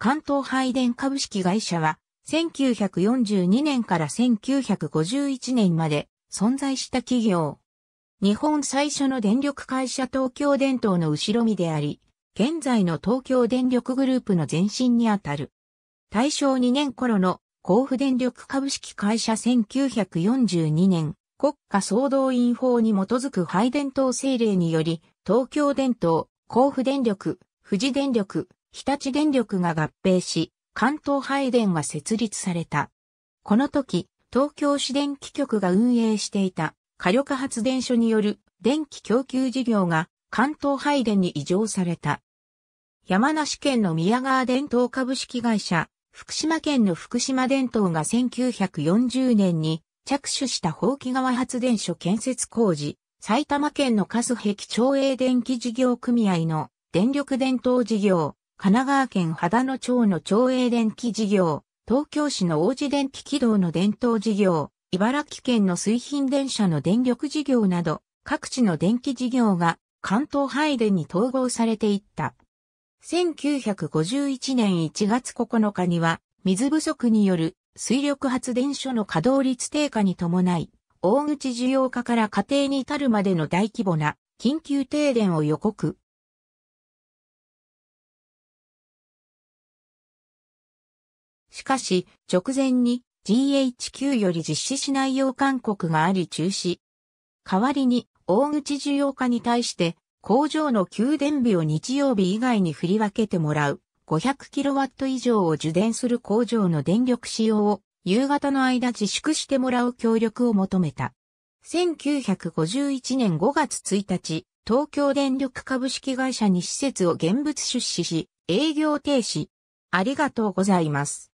関東配電株式会社は、1942年から1951年まで存在した企業。日本最初の電力会社東京電灯の後ろ身であり、現在の東京電力グループの前身にあたる。大正2年頃の甲府電力株式会社1942年国家総動員法に基づく配電灯政令により東京電灯、甲府電力、富士電力、日立電力が合併し、関東配電が設立された。この時、東京市電気局が運営していた火力発電所による電気供給事業が関東配電に移譲された。山梨県の宮川電灯株式会社、福島県の福島電灯が1940年に着手した放棄川発電所建設工事、埼玉県のカス壁町営電気事業組合の電力電灯事業、神奈川県秦野町の町営電気事業、東京市の王子電気軌道の伝統事業、茨城県の水品電車の電力事業など、各地の電気事業が関東配電に統合されていった。1951年1月9日には、水不足による水力発電所の稼働率低下に伴い、大口需要化から家庭に至るまでの大規模な緊急停電を予告。しかし、直前に GHQ より実施しないよう勧告があり中止。代わりに、大口需要家に対して、工場の給電日を日曜日以外に振り分けてもらう、500kW 以上を受電する工場の電力使用を、夕方の間自粛してもらう協力を求めた。1951年5月1日、東京電力株式会社に施設を現物出資し、営業停止。ありがとうございます。